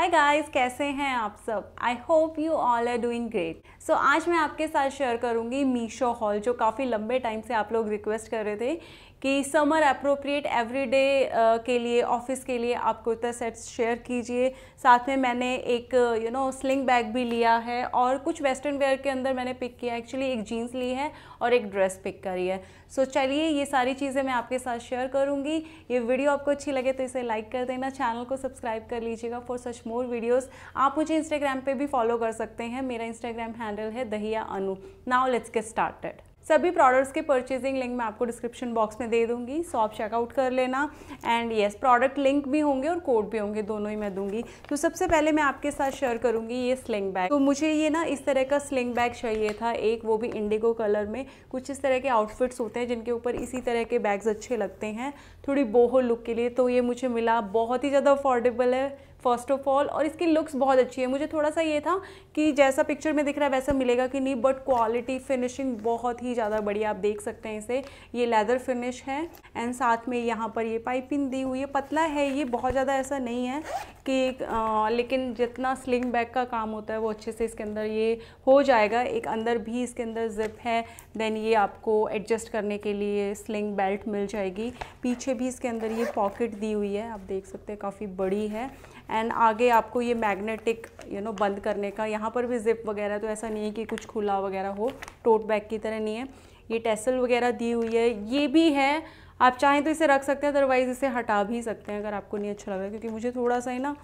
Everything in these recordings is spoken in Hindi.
हाय गाइस कैसे हैं आप सब I hope you all are doing great so आज मैं आपके साथ शेयर करूंगी मीशो हॉल जो काफ़ी लंबे टाइम से आप लोग रिक्वेस्ट कर रहे थे कि समर अप्रोप्रिएट एवरीडे uh, के लिए ऑफिस के लिए आप कुर्ता सेट्स शेयर कीजिए साथ में मैंने एक यू नो स्लिंग बैग भी लिया है और कुछ वेस्टर्न वेयर के अंदर मैंने पिक किया एक्चुअली एक जीन्स ली है और एक ड्रेस पिक करी है सो so, चलिए ये सारी चीज़ें मैं आपके साथ शेयर करूँगी ये वीडियो आपको अच्छी लगे तो इसे लाइक कर देना चैनल को सब्सक्राइब कर लीजिएगा फॉर सच मोर वीडियोज़ आप मुझे इंस्टाग्राम पर भी फॉलो कर सकते हैं मेरा इंस्टाग्राम हैंडल है Dahiya Anu now let's get started सभी प्रोडक्ट्स के परचेजिंग लिंक मैं आपको डिस्क्रिप्शन बॉक्स में दे दूंगी सो आप चेकआउट कर लेना एंड येस प्रोडक्ट लिंक भी होंगे और कोड भी होंगे दोनों ही मैं दूंगी तो सबसे पहले मैं आपके साथ शेयर करूंगी ये स्लिंग बैग तो मुझे ये ना इस तरह का स्लिंग बैग चाहिए था एक वो भी इंडिगो कलर में कुछ इस तरह के आउटफिट्स होते हैं जिनके ऊपर इसी तरह के बैग्स अच्छे लगते हैं थोड़ी बोहो लुक के लिए तो ये मुझे मिला बहुत ही ज़्यादा अफोर्डेबल है फर्स्ट ऑफ ऑल और इसकी लुक्स बहुत अच्छी है मुझे थोड़ा सा ये था कि जैसा पिक्चर में दिख रहा है वैसा मिलेगा कि नहीं बट क्वालिटी फिनिशिंग बहुत ही ज़्यादा बढ़िया आप देख सकते हैं इसे ये लेदर फिनिश है एंड साथ में यहाँ पर ये पाइपिंग दी हुई है पतला है ये बहुत ज़्यादा ऐसा नहीं है कि आ, लेकिन जितना स्लिंग बैग का काम होता है वो अच्छे से इसके अंदर ये हो जाएगा एक अंदर भी इसके अंदर जिप है देन ये आपको एडजस्ट करने के लिए स्लिंग बेल्ट मिल जाएगी पीछे भी इसके अंदर ये पॉकेट दी हुई है आप देख सकते हैं काफ़ी बड़ी है एंड आगे आपको ये मैग्नेटिक यू नो बंद करने का यहाँ पर भी जिप वगैरह तो ऐसा नहीं है कि कुछ खुला वगैरह हो टोट बैग की तरह नहीं है ये टेसल वगैरह दी हुई है ये भी है आप चाहें तो इसे रख सकते हैं अदरवाइज़ इसे हटा भी सकते हैं अगर आपको नहीं अच्छा लगा क्योंकि मुझे थोड़ा सा ही ना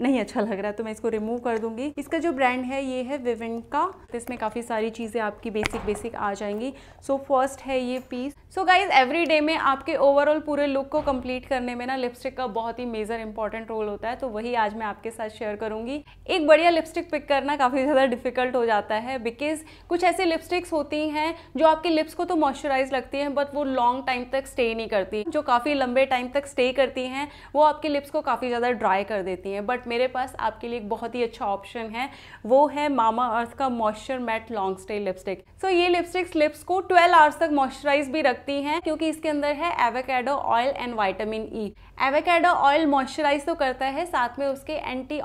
नहीं अच्छा लग रहा है तो मैं इसको रिमूव कर दूंगी इसका जो ब्रांड है ये है विविन का इसमें काफ़ी सारी चीज़ें आपकी बेसिक बेसिक आ जाएंगी सो so, फर्स्ट है ये piece so guys every day में आपके ओवरऑल पूरे लुक को कंप्लीट करने में ना लिपस्टिक का बहुत ही मेजर इंपॉर्टेंट रोल होता है तो वही आज मैं आपके साथ शेयर करूंगी एक बढ़िया लिपस्टिक पिक करना काफ़ी ज़्यादा डिफिकल्ट हो जाता है बिकॉज कुछ ऐसी लिपस्टिक्स होती हैं जो आपके लिप्स को तो मॉइस्चराइज लगती हैं बट वो लॉन्ग टाइम तक स्टे नहीं करती जो काफ़ी लंबे टाइम तक स्टे करती हैं वो आपके लिप्स को काफ़ी ज़्यादा ड्राई कर देती हैं बट बट मेरे पास आपके लिए एक बहुत ही अच्छा ऑप्शन है वो है मामा अर्थ का moisture matte long stay lipstick so ये लिपस्टिक्स लिप्स को 12 आवर्स तक मॉइस्चराइज भी रखती हैं क्योंकि इसके अंदर है avocado oil and vitamin E avocado oil moisturise तो करता है साथ में उसके एंटी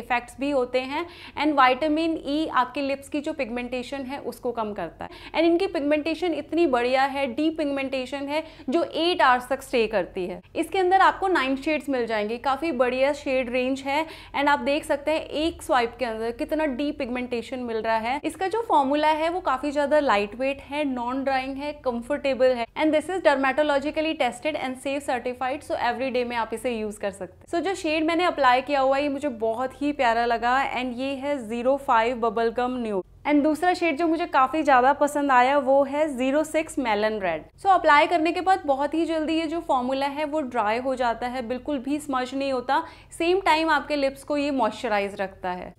इफेक्ट्स भी होते हैं एंड वाइटामिन ई आपके लिप्स की जो पिगमेंटेशन है उसको कम करता है एंड इनकी पिगमेंटेशन इतनी बढ़िया है डीप पिगमेंटेशन है जो एट आवर्स तक स्टे करती है इसके अंदर आपको नाइन शेड्स मिल जाएंगे काफ़ी बढ़िया शेड रेंज है एंड आप देख सकते हैं एक स्वाइप के अंदर कितना डी पिगमेंटेशन मिल रहा है इसका जो फॉर्मूला है वो काफी ज्यादा लाइट वेट है नॉन ड्राइंग है कंफर्टेबल है and this is dermatologically tested and safe certified so every day में आप इसे यूज कर सकते हैं सो so, जो शेड मैंने अप्लाई किया हुआ है ये मुझे बहुत ही प्यारा लगा एंड ये है zero five bubblegum nude and दूसरा शेड जो मुझे काफ़ी ज़्यादा पसंद आया वो है zero six melon red so apply करने के बाद बहुत ही जल्दी ये जो फॉर्मूला है वो ड्राई हो जाता है बिल्कुल भी स्मज नहीं होता सेम टाइम आपके लिप्स को ये मॉइस्चराइज रखता है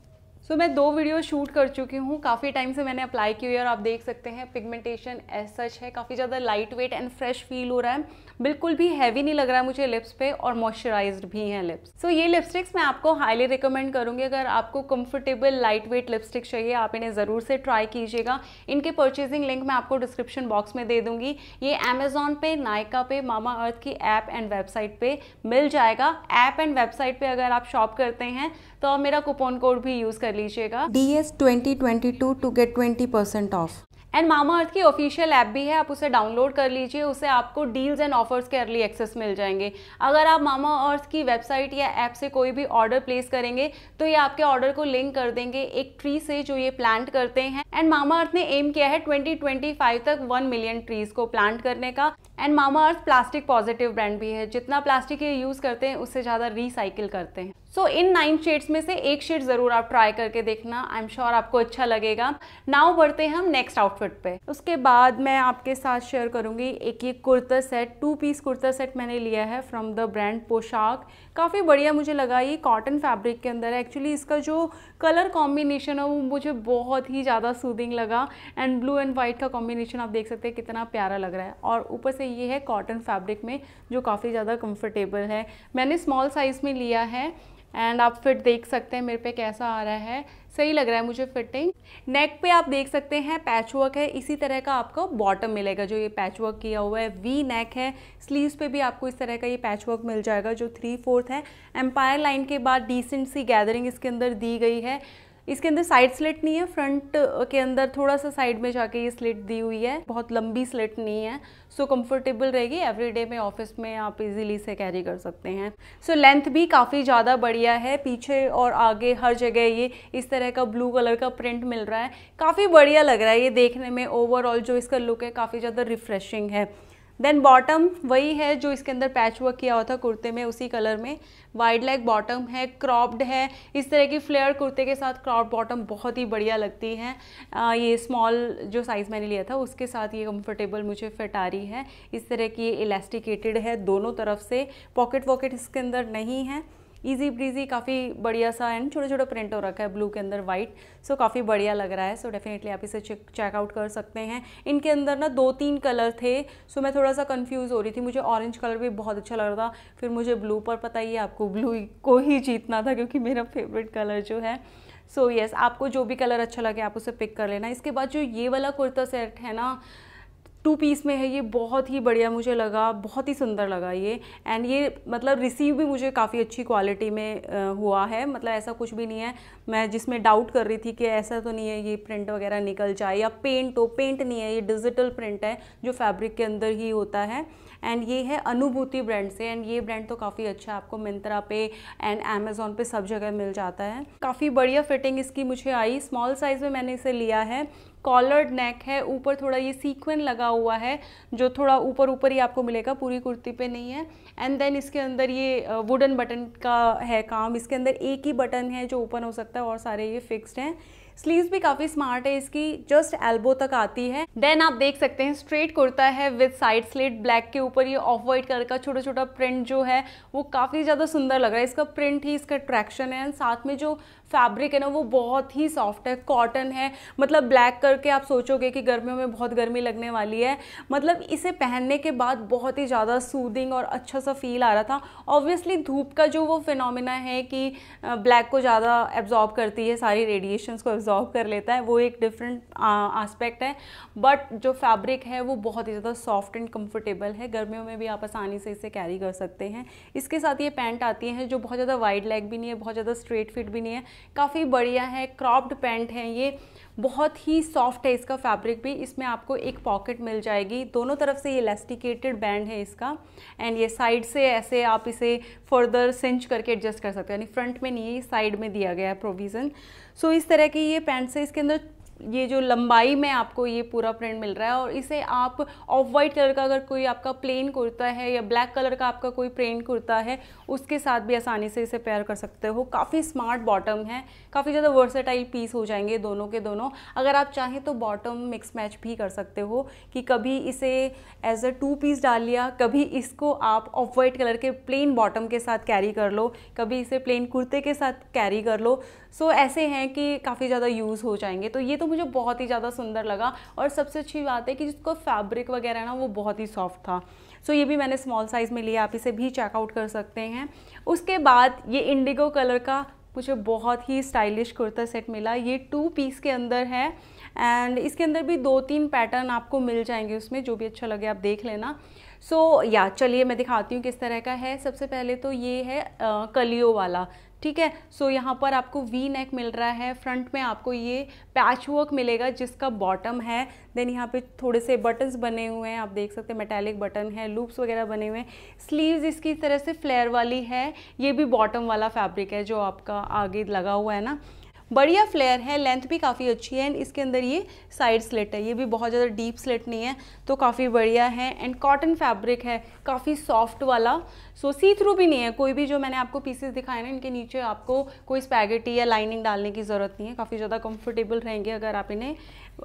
सो so, मैं दो वीडियो शूट कर चुकी हूँ काफ़ी टाइम से मैंने अप्लाई की हुई है और आप देख सकते हैं पिगमेंटेशन एज सच है काफ़ी ज़्यादा light weight and fresh feel हो रहा है बिल्कुल भी हैवी नहीं लग रहा है मुझे लिप्स पे और मॉइस्चराइज्ड भी हैं लिप्स सो so, ये लिपस्टिक्स मैं आपको हाईली रिकमेंड करूँगी अगर आपको कम्फर्टेबल लाइट वेट लिपस्टिक चाहिए आप इन्हें ज़रूर से ट्राई कीजिएगा इनके परचेजिंग लिंक मैं आपको डिस्क्रिप्शन बॉक्स में दे दूँगी ये अमेजोन पे नायका पे मामा अर्थ की ऐप एंड वेबसाइट पर मिल जाएगा ऐप एंड वेबसाइट पर अगर आप शॉप करते हैं तो मेरा कूपन कोड भी यूज़ कर लीजिएगा D S twenty twenty two to get twenty percent off and Mama Earth की ऑफिशियल ऐप भी है आप उसे डाउनलोड कर लीजिए उसे आपको डील्स एंड ऑफर्स के अर्ली एक्सेस मिल जाएंगे अगर आप मामा अर्थ की वेबसाइट या ऐप से कोई भी ऑर्डर प्लेस करेंगे तो ये आपके ऑर्डर को लिंक कर देंगे एक ट्री से जो ये प्लांट करते हैं एंड मामा अर्थ ने एम किया है 2025 तक वन मिलियन ट्रीज को प्लांट करने का and Mama Earth plastic positive brand भी है जितना प्लास्टिक ये यूज़ करते हैं उससे ज़्यादा रिसाइकिल करते हैं सो इन नाइन शेड्स में से एक शेड ज़रूर आप ट्राई करके देखना आई एम श्योर आपको अच्छा लगेगा नाउ बढ़ते हैं हम नेक्स्ट आउटफिट पे उसके बाद मैं आपके साथ शेयर करूंगी एक ये kurta set two piece kurta set मैंने लिया है फ्रॉम द ब्रांड पोशाक काफ़ी बढ़िया मुझे लगा ये कॉटन फैब्रिक के अंदर है एक्चुअली इसका जो कलर कॉम्बिनेशन है वो मुझे बहुत ही ज़्यादा सूदिंग लगा एंड ब्लू एंड वाइट का कॉम्बिनेशन आप देख सकते हैं कितना प्यारा लग रहा है और ऊपर से ये है कॉटन फैब्रिक में जो काफ़ी ज़्यादा कम्फर्टेबल है मैंने स्मॉल साइज़ में लिया है एंड आप फिट देख सकते हैं मेरे पे कैसा आ रहा है सही लग रहा है मुझे फिटिंग नेक पे आप देख सकते हैं पैच वर्क है इसी तरह का आपको बॉटम मिलेगा जो ये पैच वर्क किया हुआ है वी नेक है स्लीव्स पे भी आपको इस तरह का ये पैच वर्क मिल जाएगा जो थ्री फोर्थ है एम्पायर लाइन के बाद डिसेंट सी गैदरिंग इसके अंदर दी गई है इसके अंदर साइड स्लिट नहीं है फ्रंट के अंदर थोड़ा सा साइड में जाके ये स्लिट दी हुई है बहुत लंबी स्लिट नहीं है सो कंफर्टेबल रहेगी एवरीडे में ऑफिस में आप इजीली इसे कैरी कर सकते हैं सो so, लेंथ भी काफ़ी ज़्यादा बढ़िया है पीछे और आगे हर जगह ये इस तरह का ब्लू कलर का प्रिंट मिल रहा है काफ़ी बढ़िया लग रहा है ये देखने में ओवरऑल जो इसका लुक है काफ़ी ज़्यादा रिफ्रेशिंग है देन बॉटम वही है जो इसके अंदर पैच वर्क किया हुआ था कुर्ते में उसी कलर में वाइड लेग बॉटम है क्रॉप्ड है इस तरह की फ्लेयर कुर्ते के साथ क्रॉप बॉटम बहुत ही बढ़िया लगती है आ, ये स्मॉल जो साइज़ मैंने लिया था उसके साथ ये कंफर्टेबल मुझे फिट आ रही है इस तरह की ये इलास्टिकेटेड है दोनों तरफ से पॉकेट वॉकेट इसके अंदर नहीं है ईजी ब्रीजी काफ़ी बढ़िया सा एंड छोटा छोटे प्रिंट हो रखा है ब्लू के अंदर वाइट सो so, काफ़ी बढ़िया लग रहा है सो so, डेफिनेटली आप इसे चेक चेकआउट कर सकते हैं इनके अंदर ना दो तीन कलर थे सो so, मैं थोड़ा सा कन्फ्यूज़ हो रही थी मुझे ऑरेंज कलर भी बहुत अच्छा लग रहा था फिर मुझे ब्लू पर पता ही है आपको ब्लू को ही जीतना था क्योंकि मेरा फेवरेट कलर जो है सो so, यस yes, आपको जो भी कलर अच्छा लगे आप उसे पिक कर लेना इसके बाद जो ये वाला कुर्ता सेट है ना टू पीस में है ये बहुत ही बढ़िया मुझे लगा बहुत ही सुंदर लगा ये एंड ये मतलब रिसीव भी मुझे काफ़ी अच्छी क्वालिटी में हुआ है मतलब ऐसा कुछ भी नहीं है मैं जिसमें डाउट कर रही थी कि ऐसा तो नहीं है ये प्रिंट वगैरह निकल जाए या पेंट हो पेंट नहीं है ये डिजिटल प्रिंट है जो फैब्रिक के अंदर ही होता है एंड ये है अनुभूति ब्रांड से एंड ये ब्रांड तो काफ़ी अच्छा आपको मिंत्रा पे एंड अमेज़ोन पे सब जगह मिल जाता है काफ़ी बढ़िया फिटिंग इसकी मुझे आई स्मॉल साइज़ में मैंने इसे लिया है कॉलर्ड नेक है ऊपर थोड़ा ये सीक्वेंट लगा हुआ है जो थोड़ा ऊपर ऊपर ही आपको मिलेगा पूरी कुर्ती पे नहीं है एंड देन इसके अंदर ये वुडन बटन का है काम इसके अंदर एक ही बटन है जो ओपन हो सकता है और सारे ये फिक्स्ड हैं स्लीव्स भी काफ़ी स्मार्ट है इसकी जस्ट एल्बो तक आती है देन आप देख सकते हैं स्ट्रेट कुर्ता है विद साइड स्लेट ब्लैक के ऊपर ये ऑफ व्हाइट कलर का छोटा छोटा प्रिंट जो है वो काफ़ी ज़्यादा सुंदर लग रहा है इसका प्रिंट ही इसका अट्रैक्शन है एंड साथ में जो फैब्रिक है ना वो बहुत ही सॉफ्ट है कॉटन है मतलब ब्लैक करके आप सोचोगे कि गर्मियों में बहुत गर्मी लगने वाली है मतलब इसे पहनने के बाद बहुत ही ज़्यादा सूदिंग और अच्छा सा फील आ रहा था ऑब्वियसली धूप का जो वो फिनोमिना है कि ब्लैक को ज़्यादा एब्जॉर्ब करती है सारी रेडिएशंस को एब्जॉर्व कर लेता है वो एक डिफरेंट आस्पेक्ट है बट जो फैब्रिक है वो बहुत ही ज़्यादा सॉफ्ट एंड कंफर्टेबल है गर्मियों में भी आप आसानी से इसे कैरी कर सकते हैं इसके साथ ये पैंट आती है जो बहुत ज़्यादा वाइड लेग भी नहीं है बहुत ज़्यादा स्ट्रेट फिट भी नहीं है काफ़ी बढ़िया है क्रॉप्ड पैंट है ये बहुत ही सॉफ्ट है इसका फैब्रिक भी इसमें आपको एक पॉकेट मिल जाएगी दोनों तरफ से ये इलास्टिकेटेड बैंड है इसका एंड ये साइड से ऐसे आप इसे फर्दर सिंच करके एडजस्ट कर सकते हो यानी फ्रंट में नहीं है साइड में दिया गया है प्रोविज़न सो इस तरह की ये पैंट्स है इसके अंदर ये जो लंबाई में आपको ये पूरा प्रिंट मिल रहा है और इसे आप ऑफ वाइट कलर का अगर कोई आपका प्लेन कुर्ता है या ब्लैक कलर का आपका कोई प्रिंट कुर्ता है उसके साथ भी आसानी से इसे पेयर कर सकते हो काफ़ी स्मार्ट बॉटम है काफ़ी ज़्यादा वर्सेटाइल पीस हो जाएंगे दोनों के दोनों अगर आप चाहें तो बॉटम मिक्स मैच भी कर सकते हो कि कभी इसे एज अ टू पीस डाल लिया कभी इसको आप ऑफ वाइट कलर के प्लेन बॉटम के साथ कैरी कर लो कभी इसे प्लेन कुर्ते के साथ कैरी कर लो सो so, ऐसे हैं कि काफ़ी ज़्यादा यूज़ हो जाएंगे तो ये तो मुझे बहुत ही ज़्यादा सुंदर लगा और सबसे अच्छी बात है कि जिसको फैब्रिक वगैरह ना वो बहुत ही सॉफ्ट था सो so, ये भी मैंने स्मॉल साइज़ में लिया आप इसे भी चेकआउट कर सकते हैं उसके बाद ये इंडिगो कलर का मुझे बहुत ही स्टाइलिश कुर्ता सेट मिला ये टू पीस के अंदर है एंड इसके अंदर भी दो तीन पैटर्न आपको मिल जाएंगे उसमें जो भी अच्छा लगे आप देख लेना सो so, या चलिए मैं दिखाती हूँ किस तरह का है सबसे पहले तो ये है आ, कलियो वाला ठीक है सो so, यहाँ पर आपको वी नेक मिल रहा है फ्रंट में आपको ये पैच वर्क मिलेगा जिसका बॉटम है देन यहाँ पे थोड़े से बटन्स बने हुए हैं आप देख सकते हैं मेटेलिक बटन है लूप्स वगैरह बने हुए हैं स्लीव्स इसकी तरह से फ्लेयर वाली है ये भी बॉटम वाला फैब्रिक है जो आपका आगे लगा हुआ है ना बढ़िया फ्लेयर है लेंथ भी काफ़ी अच्छी है एंड इसके अंदर ये साइड स्लेट है ये भी बहुत ज़्यादा डीप स्लेट नहीं है तो काफ़ी बढ़िया है एंड कॉटन फैब्रिक है काफ़ी सॉफ्ट वाला सो सी थ्रू भी नहीं है कोई भी जो मैंने आपको पीसेस दिखाए ना इनके नीचे आपको कोई स्पैगेटी या लाइनिंग डालने की ज़रूरत नहीं है काफ़ी ज़्यादा कम्फर्टेबल रहेंगे अगर आप इन्हें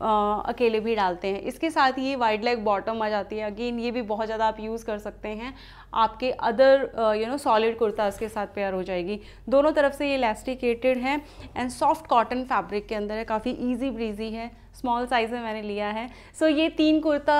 आ, अकेले भी डालते हैं इसके साथ ये वाइड लेग बॉटम आ जाती है अगेन ये भी बहुत ज़्यादा आप यूज़ कर सकते हैं आपके other you know solid kurtas के साथ पेयर हो जाएगी दोनों तरफ से ये इलास्टिकेटेड है एंड सॉफ्ट कॉटन फैब्रिक के अंदर है काफ़ी ईजी ब्रीजी है स्मॉल साइज़ में मैंने लिया है सो so, ये तीन कुर्ता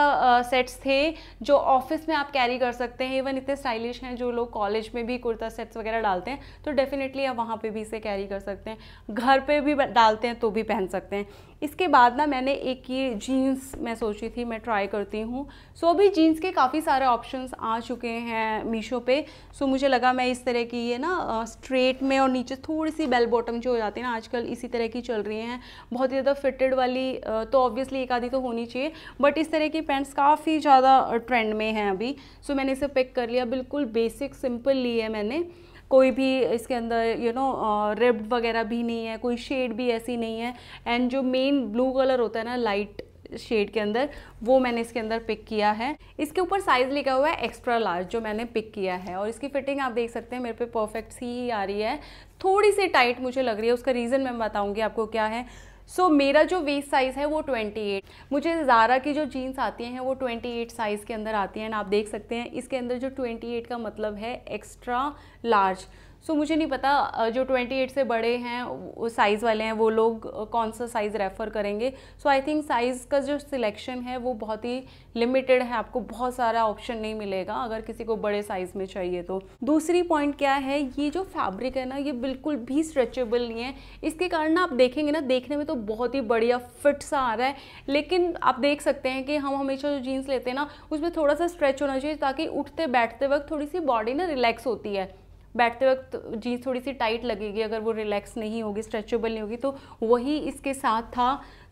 सेट्स थे जो ऑफिस में आप कैरी कर सकते हैं इवन इतने स्टाइलिश हैं जो लोग कॉलेज में भी कुर्ता सेट्स वगैरह डालते हैं तो डेफिनेटली आप वहाँ पे भी इसे कैरी कर सकते हैं घर पे भी डालते हैं तो भी पहन सकते हैं इसके बाद ना मैंने एक ये जीन्स मैं सोची थी मैं ट्राई करती हूँ सो so, अभी जीन्स के काफ़ी सारे ऑप्शन आ चुके हैं मीशो पे सो so, मुझे लगा मैं इस तरह की ये ना स्ट्रेट में और नीचे थोड़ी सी बेल बॉटम जो हो जाती है ना आजकल इसी तरह की चल रही हैं बहुत ही ज़्यादा फिटेड वाली तो ऑब्वियसली एक आधी तो होनी चाहिए बट इस तरह की पैंट्स काफ़ी ज़्यादा ट्रेंड में हैं अभी सो मैंने इसे पिक कर लिया बिल्कुल बेसिक सिंपल ली है मैंने कोई भी इसके अंदर यू नो रिब्ड वगैरह भी नहीं है कोई शेड भी ऐसी नहीं है एंड जो मेन ब्लू कलर होता है ना लाइट शेड के अंदर वो मैंने इसके अंदर पिक किया है इसके ऊपर साइज़ लिखा हुआ है एक्स्ट्रा लार्ज जो मैंने पिक किया है और इसकी फिटिंग आप देख सकते हैं मेरे पे परफेक्ट सी ही आ रही है थोड़ी सी टाइट मुझे लग रही है उसका रीज़न मैं बताऊँगी आपको क्या है सो so, मेरा जो वेस्ट साइज़ है वो 28 मुझे ज़ारा की जो जीन्स आती हैं वो 28 साइज़ के अंदर आती हैं एंड आप देख सकते हैं इसके अंदर जो 28 का मतलब है एक्स्ट्रा लार्ज सो so, मुझे नहीं पता जो 28 से बड़े हैं साइज़ वाले हैं वो लोग कौन सा साइज़ रेफ़र करेंगे सो आई थिंक साइज़ का जो सिलेक्शन है वो बहुत ही लिमिटेड है आपको बहुत सारा ऑप्शन नहीं मिलेगा अगर किसी को बड़े साइज़ में चाहिए तो दूसरी पॉइंट क्या है ये जो फैब्रिक है ना ये बिल्कुल भी स्ट्रेचेबल नहीं है इसके कारण आप देखेंगे ना देखने में तो बहुत ही बढ़िया फिट सा आ रहा है लेकिन आप देख सकते हैं कि हम हमेशा जो जीन्स लेते हैं ना उसमें थोड़ा सा स्ट्रेच होना चाहिए ताकि उठते बैठते वक्त थोड़ी सी बॉडी ना रिलैक्स होती है बैठते वक्त जीन्स थोड़ी सी टाइट लगेगी अगर वो रिलैक्स नहीं होगी स्ट्रेचेबल नहीं होगी तो वही इसके साथ था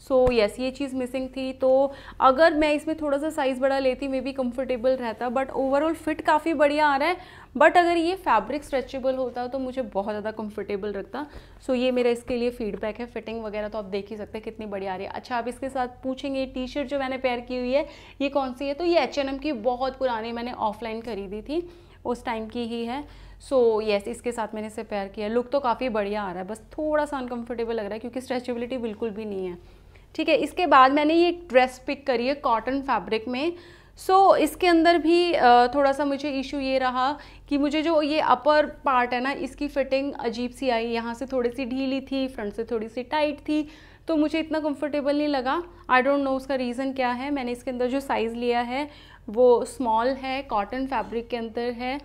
सो so, यस yes, ये चीज़ मिसिंग थी तो अगर मैं इसमें थोड़ा सा साइज़ बड़ा लेती मे बी कम्फर्टेबल रहता बट ओवरऑल फिट काफ़ी बढ़िया आ रहा है बट अगर ये फैब्रिक स्ट्रेचेबल होता तो मुझे बहुत ज़्यादा कंफर्टेबल रखता सो so, ये मेरा इसके लिए फीडबैक है फिटिंग वगैरह तो आप देख ही सकते हैं कितनी बढ़िया आ रही है अच्छा आप इसके साथ पूछेंगे टी शर्ट जो मैंने पेयर की हुई है ये कौन सी है तो ये एच H&M की बहुत पुरानी मैंने ऑफलाइन खरीदी थी उस टाइम की ही है सो so, येस yes, इसके साथ मैंने इसे पेयर किया लुक तो काफ़ी बढ़िया आ रहा है बस थोड़ा सा अनकम्फर्टेबल लग रहा है क्योंकि स्ट्रेचेबिलिटी बिल्कुल भी नहीं है ठीक है इसके बाद मैंने ये ड्रेस पिक करी है कॉटन फैब्रिक में सो so, इसके अंदर भी थोड़ा सा मुझे इशू ये रहा कि मुझे जो ये अपर पार्ट है ना इसकी फिटिंग अजीब सी आई यहाँ से थोड़ी सी ढीली थी फ्रंट से थोड़ी सी टाइट थी तो मुझे इतना कंफर्टेबल नहीं लगा आई डोंट नो उसका रीज़न क्या है मैंने इसके अंदर जो साइज़ लिया है वो स्मॉल है कॉटन फैब्रिक के अंदर है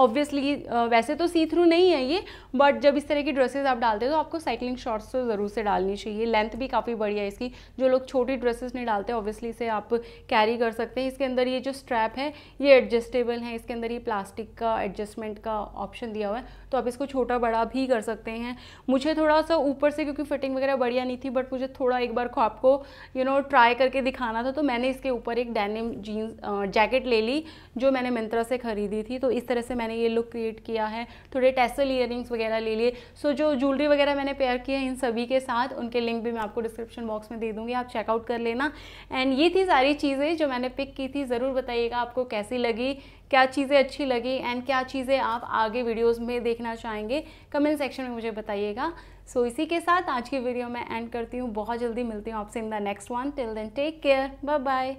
ऑब्वियसली वैसे तो सी थ्रू नहीं है ये बट जब इस तरह की ड्रेसेस आप डालते हो तो आपको साइकिलिंग शॉर्ट्स तो ज़रूर से डालनी चाहिए लेंथ भी काफ़ी बढ़िया है इसकी जो लोग छोटी ड्रेसेस नहीं डालते ऑब्वियसली इसे आप कैरी कर सकते हैं इसके अंदर ये जो स्ट्रैप है ये एडजस्टेबल है इसके अंदर ये प्लास्टिक का एडजस्टमेंट का ऑप्शन दिया हुआ है तो आप इसको छोटा बड़ा भी कर सकते हैं मुझे थोड़ा सा ऊपर से क्योंकि फिटिंग वगैरह बढ़िया नहीं थी बट मुझे थोड़ा एक बार आपको यू नो ट्राई करके दिखाना था तो मैंने इसके ऊपर एक डेनिम जीन्स जैकेट ले ली जो मैंने मिंत्रा से खरीदी थी तो इस तरह से मैंने ये लुक क्रिएट किया है थोड़े टेसल ईयर वगैरह ले लिए सो so, जो ज्वेलरी वगैरह मैंने पेयर किए हैं इन सभी के साथ उनके लिंक भी मैं आपको डिस्क्रिप्शन बॉक्स में दे दूँगी आप चेकआउट कर लेना एंड ये थी सारी चीज़ें जो मैंने पिक की थी ज़रूर बताइएगा आपको कैसी लगी क्या चीज़ें अच्छी लगी एंड क्या चीज़ें आप आगे वीडियोस में देखना चाहेंगे कमेंट सेक्शन में मुझे बताइएगा सो so, इसी के साथ आज की वीडियो मैं एंड करती हूँ बहुत जल्दी मिलती हूँ आपसे in the next one till then take care bye bye